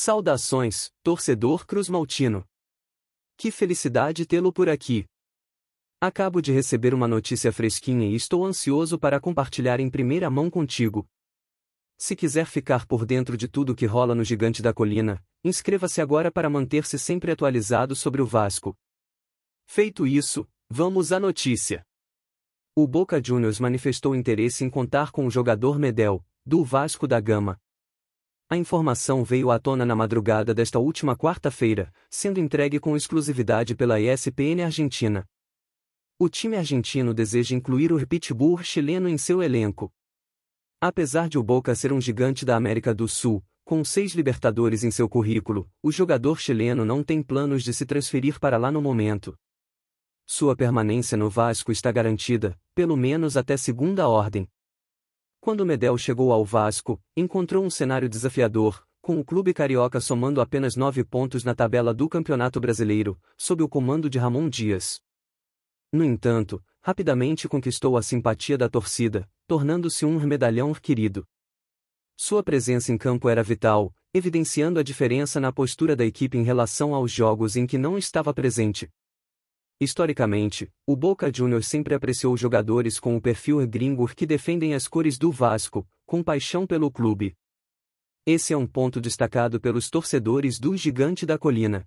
Saudações, torcedor cruzmaltino. Que felicidade tê-lo por aqui. Acabo de receber uma notícia fresquinha e estou ansioso para compartilhar em primeira mão contigo. Se quiser ficar por dentro de tudo que rola no Gigante da Colina, inscreva-se agora para manter-se sempre atualizado sobre o Vasco. Feito isso, vamos à notícia. O Boca Juniors manifestou interesse em contar com o jogador Medel, do Vasco da Gama, a informação veio à tona na madrugada desta última quarta-feira, sendo entregue com exclusividade pela ESPN Argentina. O time argentino deseja incluir o pitbull chileno em seu elenco. Apesar de o Boca ser um gigante da América do Sul, com seis Libertadores em seu currículo, o jogador chileno não tem planos de se transferir para lá no momento. Sua permanência no Vasco está garantida, pelo menos até segunda ordem. Quando Medel chegou ao Vasco, encontrou um cenário desafiador, com o clube carioca somando apenas nove pontos na tabela do Campeonato Brasileiro, sob o comando de Ramon Dias. No entanto, rapidamente conquistou a simpatia da torcida, tornando-se um medalhão querido. Sua presença em campo era vital, evidenciando a diferença na postura da equipe em relação aos jogos em que não estava presente. Historicamente, o Boca Juniors sempre apreciou jogadores com o perfil gringo que defendem as cores do Vasco, com paixão pelo clube. Esse é um ponto destacado pelos torcedores do Gigante da Colina.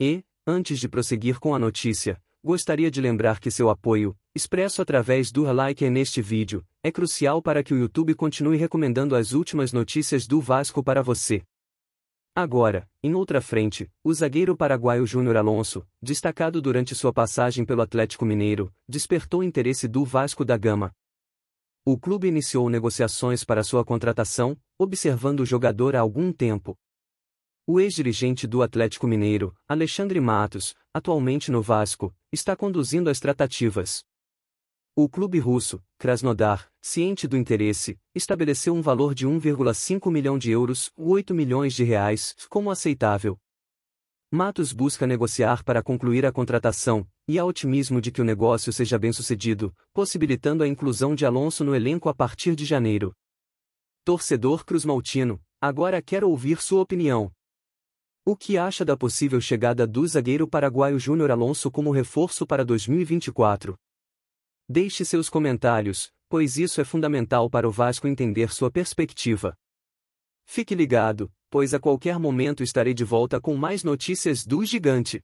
E, antes de prosseguir com a notícia, gostaria de lembrar que seu apoio, expresso através do like neste vídeo, é crucial para que o YouTube continue recomendando as últimas notícias do Vasco para você. Agora, em outra frente, o zagueiro paraguaio Júnior Alonso, destacado durante sua passagem pelo Atlético Mineiro, despertou interesse do Vasco da Gama. O clube iniciou negociações para sua contratação, observando o jogador há algum tempo. O ex-dirigente do Atlético Mineiro, Alexandre Matos, atualmente no Vasco, está conduzindo as tratativas. O clube russo, Krasnodar, ciente do interesse, estabeleceu um valor de 1,5 milhão de euros, 8 milhões de reais, como aceitável. Matos busca negociar para concluir a contratação, e há otimismo de que o negócio seja bem sucedido, possibilitando a inclusão de Alonso no elenco a partir de janeiro. Torcedor cruz-maltino, agora quero ouvir sua opinião. O que acha da possível chegada do zagueiro paraguaio Júnior Alonso como reforço para 2024? Deixe seus comentários, pois isso é fundamental para o Vasco entender sua perspectiva. Fique ligado, pois a qualquer momento estarei de volta com mais notícias do gigante.